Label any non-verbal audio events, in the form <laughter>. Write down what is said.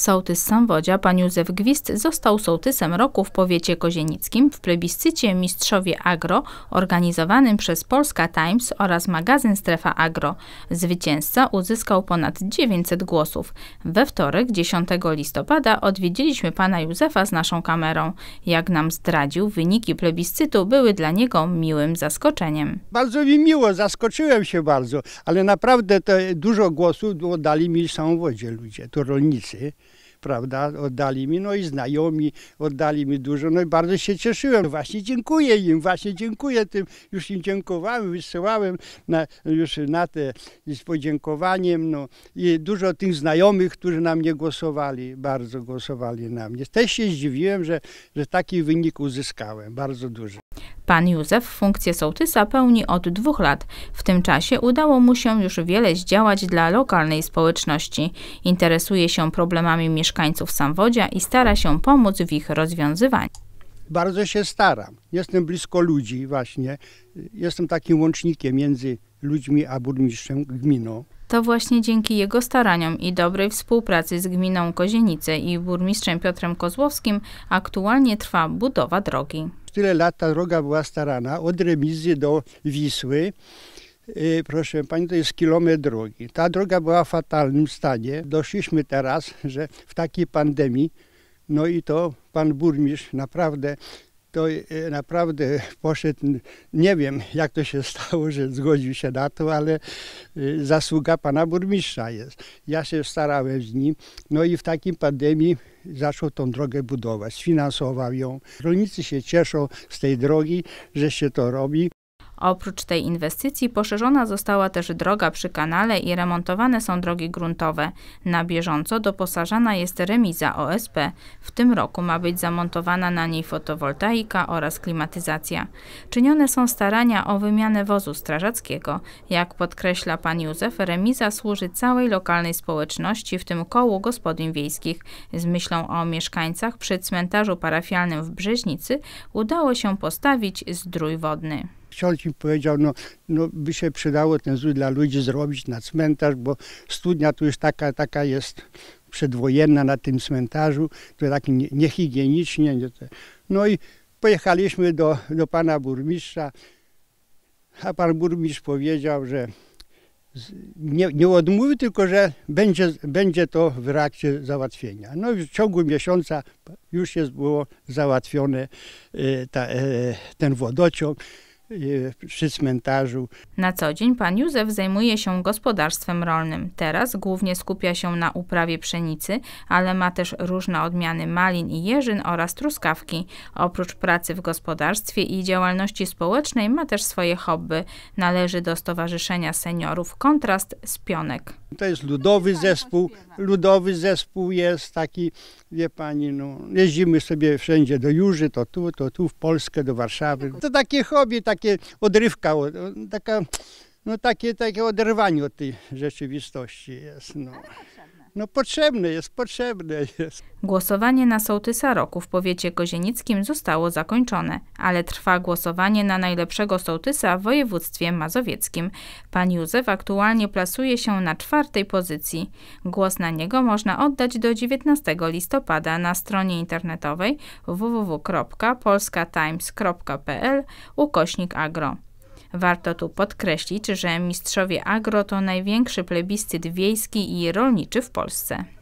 Sołtys Samwodzia, pan Józef Gwist, został sołtysem roku w powiecie kozienickim w plebiscycie Mistrzowie Agro organizowanym przez Polska Times oraz magazyn Strefa Agro. Zwycięzca uzyskał ponad 900 głosów. We wtorek, 10 listopada, odwiedziliśmy pana Józefa z naszą kamerą. Jak nam zdradził, wyniki plebiscytu były dla niego miłym zaskoczeniem. Bardzo mi miło, zaskoczyłem się bardzo, ale naprawdę dużo głosów dali mi w ludzie, to rolnicy prawda, oddali mi, no i znajomi oddali mi dużo, no i bardzo się cieszyłem. Właśnie dziękuję im, właśnie dziękuję tym, już im dziękowałem, wysyłałem na, już na te z podziękowaniem, no i dużo tych znajomych, którzy na mnie głosowali, bardzo głosowali na mnie. Też się zdziwiłem, że, że taki wynik uzyskałem, bardzo duży. Pan Józef funkcję sołtysa pełni od dwóch lat. W tym czasie udało mu się już wiele zdziałać dla lokalnej społeczności. Interesuje się problemami mieszkańców Samwodzia i stara się pomóc w ich rozwiązywaniu. Bardzo się staram. Jestem blisko ludzi właśnie. Jestem takim łącznikiem między ludźmi a burmistrzem gminą. To właśnie dzięki jego staraniom i dobrej współpracy z gminą Kozienice i burmistrzem Piotrem Kozłowskim aktualnie trwa budowa drogi. Tyle lat ta droga była starana, od remizy do Wisły. Y, proszę pani, to jest kilometr drogi. Ta droga była w fatalnym stanie. Doszliśmy teraz, że w takiej pandemii, no i to pan burmistrz naprawdę to e, naprawdę poszedł, nie wiem jak to się <laughs> stało, że zgodził się na to, ale e, zasługa pana burmistrza jest. Ja się starałem z nim, no i w takiej pandemii zaczął tą drogę budować, sfinansował ją. Rolnicy się cieszą z tej drogi, że się to robi. Oprócz tej inwestycji poszerzona została też droga przy kanale i remontowane są drogi gruntowe. Na bieżąco doposażana jest remiza OSP. W tym roku ma być zamontowana na niej fotowoltaika oraz klimatyzacja. Czynione są starania o wymianę wozu strażackiego. Jak podkreśla pan Józef, remiza służy całej lokalnej społeczności, w tym kołu gospodyń wiejskich. Z myślą o mieszkańcach przy cmentarzu parafialnym w Brzeźnicy udało się postawić zdrój wodny ksiądz mi powiedział, no, no by się przydało ten zły dla ludzi zrobić na cmentarz, bo studnia tu już taka, taka jest przedwojenna na tym cmentarzu, to tak niehigienicznie. Nie no i pojechaliśmy do, do pana burmistrza, a pan burmistrz powiedział, że nie, nie odmówi, tylko że będzie, będzie to w reakcie załatwienia. No i w ciągu miesiąca już jest było załatwione y, ta, y, ten wodociąg przy cmentarzu. Na co dzień pan Józef zajmuje się gospodarstwem rolnym. Teraz głównie skupia się na uprawie pszenicy, ale ma też różne odmiany malin i jeżyn oraz truskawki. Oprócz pracy w gospodarstwie i działalności społecznej ma też swoje hobby. Należy do Stowarzyszenia Seniorów Kontrast z Pionek. To jest ludowy zespół. Ludowy zespół jest taki, wie pani, no, jeździmy sobie wszędzie do Jurzy, to tu, to tu, w Polskę, do Warszawy. To takie hobby, tak takie odrywka, taka, no takie, takie oderwanie od tej rzeczywistości jest. No. No potrzebne jest, potrzebne jest. Głosowanie na sołtysa roku w powiecie kozienickim zostało zakończone, ale trwa głosowanie na najlepszego sołtysa w województwie mazowieckim. Pan Józef aktualnie plasuje się na czwartej pozycji. Głos na niego można oddać do 19 listopada na stronie internetowej www.polskatimes.pl ukośnik agro. Warto tu podkreślić, że mistrzowie agro to największy plebiscyt wiejski i rolniczy w Polsce.